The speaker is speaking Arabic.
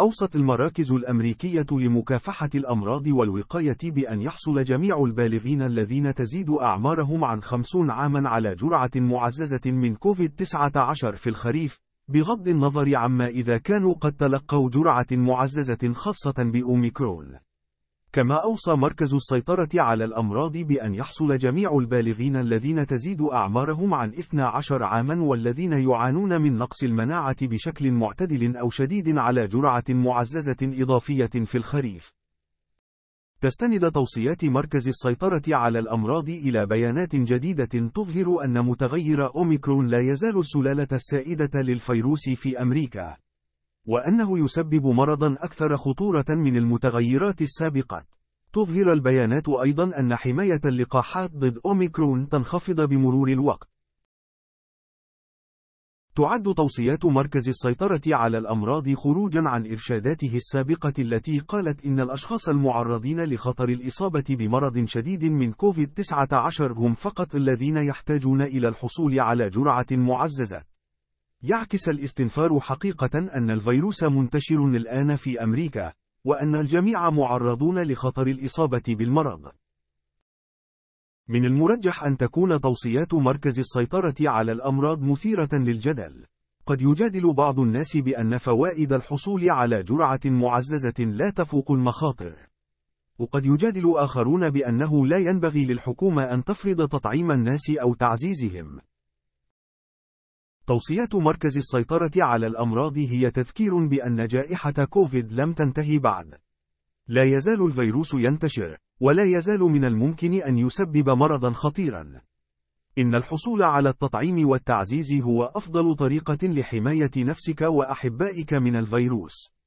أوصت المراكز الأمريكية لمكافحة الأمراض والوقاية بأن يحصل جميع البالغين الذين تزيد أعمارهم عن 50 عامًا على جرعة معززة من كوفيد-19 في الخريف، بغض النظر عما إذا كانوا قد تلقوا جرعة معززة خاصة بأوميكرون. كما أوصى مركز السيطرة على الأمراض بأن يحصل جميع البالغين الذين تزيد أعمارهم عن 12 عاما والذين يعانون من نقص المناعة بشكل معتدل أو شديد على جرعة معززة إضافية في الخريف. تستند توصيات مركز السيطرة على الأمراض إلى بيانات جديدة تظهر أن متغير أوميكرون لا يزال السلالة السائدة للفيروس في أمريكا. وأنه يسبب مرضا أكثر خطورة من المتغيرات السابقة. تظهر البيانات أيضا أن حماية اللقاحات ضد أوميكرون تنخفض بمرور الوقت. تعد توصيات مركز السيطرة على الأمراض خروجا عن إرشاداته السابقة التي قالت إن الأشخاص المعرضين لخطر الإصابة بمرض شديد من كوفيد-19 هم فقط الذين يحتاجون إلى الحصول على جرعة معززة. يعكس الاستنفار حقيقة أن الفيروس منتشر الآن في أمريكا، وأن الجميع معرضون لخطر الإصابة بالمرض. من المرجح أن تكون توصيات مركز السيطرة على الأمراض مثيرة للجدل. قد يجادل بعض الناس بأن فوائد الحصول على جرعة معززة لا تفوق المخاطر. وقد يجادل آخرون بأنه لا ينبغي للحكومة أن تفرض تطعيم الناس أو تعزيزهم. توصيات مركز السيطرة على الأمراض هي تذكير بأن جائحة كوفيد لم تنتهي بعد. لا يزال الفيروس ينتشر، ولا يزال من الممكن أن يسبب مرضا خطيرا. إن الحصول على التطعيم والتعزيز هو أفضل طريقة لحماية نفسك وأحبائك من الفيروس.